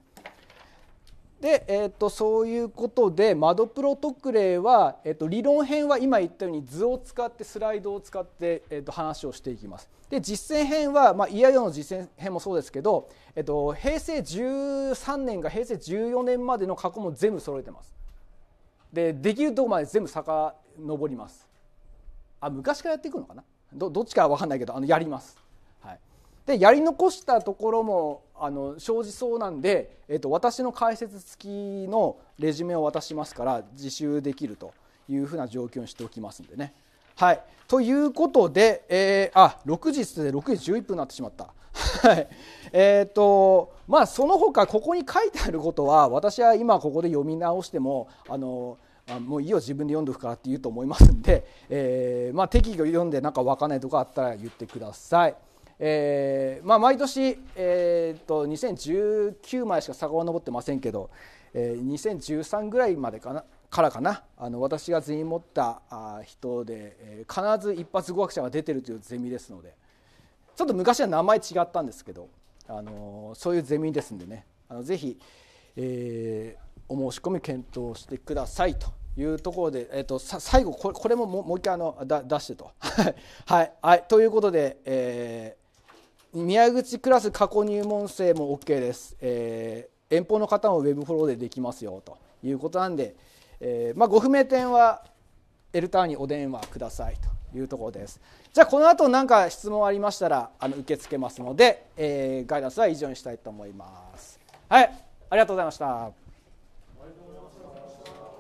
で、えーと、そういうことで窓プロ特例は、えーと、理論編は今言ったように図を使ってスライドを使って、えーと、話をしていきます。で実践編は、まあ、いやいやの実践編もそうですけど、えー、と平成13年が平成14年までの過去も全部揃えてます。でできるとこまで全部遡ります。あ昔からやっていくのかなどどっちかは分かんないけどあのやります。はい、でやり残したところもあの生じそうなんで、えっと、私の解説付きのレジュメを渡しますから自習できるというふうな状況にしておきますんでね。はい、ということで、えー、あ6時で6時11分になってしまった。はい、えっ、ー、とまあその他ここに書いてあることは私は今ここで読み直してもあのあもういいよ自分で読んどくからって言うと思いますんで、えー、まあ、適宜読んでなんか分かんないとこあったら言ってください。えーまあ、毎年、えーと、2019枚しか坂は登ってませんけど、えー、2013ぐらいまでかなからかなあの私が全員持ったあ人で、えー、必ず一発合格者が出てるというゼミですのでちょっと昔は名前違ったんですけど、あのー、そういうゼミですんでねあのぜひ、えー、お申し込み検討してくださいというところで、えーと、さ最後これこれももう一回あのだ出してと はい、はい、ということで、えー宮口クラス過去入門生も OK です、えー、遠方の方もウェブフォローでできますよということなんで、えー、まあ、ご不明点は L ターンにお電話くださいというところですじゃあこの後何か質問ありましたらあの受け付けますので、えー、ガイダンスは以上にしたいと思いますはいありがとうございました